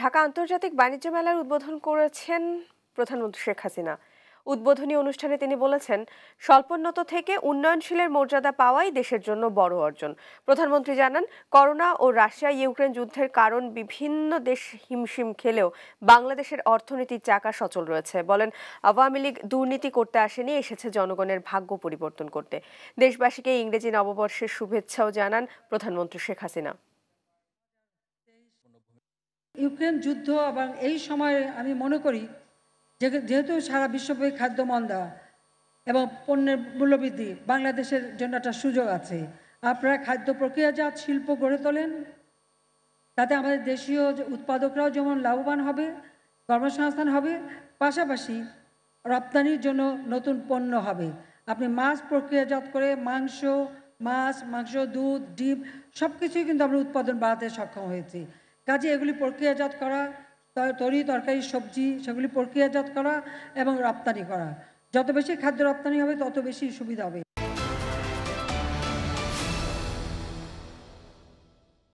ঢাকা আন্তর্জাতিক বাণিজ্য মেলার উদ্বোধন করেছেন প্রধানমন্ত্রী শেখ হাসিনা উদ্বোধনী অনুষ্ঠানে তিনি বলেছেন স্বল্পোন্নত থেকে উন্নয়নশীলের মর্যাদা পাওয়াই দেশের জন্য বড় অর্জন প্রধানমন্ত্রী জানান করোনা ও রাশিয়া ইউক্রেন যুদ্ধের কারণ বিভিন্ন দেশ হিমশিম খেলেও বাংলাদেশের অর্থনীতির চাকা সচল রয়েছে বলেন আওয়ামী লীগ দুর্নীতি করতে আসেনি এসেছে জনগণের ভাগ্য পরিবর্তন করতে দেশবাসীকে ইংরেজি নববর্ষের শুভেচ্ছাও জানান প্রধানমন্ত্রী শেখ হাসিনা ইউক্রেন যুদ্ধ এবং এই সময়ে আমি মনে করি যেহেতু সারা বিশ্বব্যাপী খাদ্য মন্দা এবং পণ্যের মূল্যবৃদ্ধি বাংলাদেশের জন্য একটা সুযোগ আছে আপনারা খাদ্য প্রক্রিয়াজাত শিল্প গড়ে তোলেন তাতে আমাদের দেশীয় উৎপাদকরাও যেমন লাভবান হবে কর্মসংস্থান হবে পাশাপাশি রপ্তানির জন্য নতুন পণ্য হবে আপনি মাছ প্রক্রিয়াজাত করে মাংস মাছ মাংস দুধ ডিম সব কিছুই কিন্তু আমরা উৎপাদন বাড়াতে সক্ষম হয়েছি কাজে এগুলি প্রক্রিয়াজাত করা তরি তরকারি সবজি সেগুলি প্রক্রিয়াজাত করা এবং রপ্তানি করা যত বেশি খাদ্য রপ্তানি হবে তত বেশি সুবিধা হবে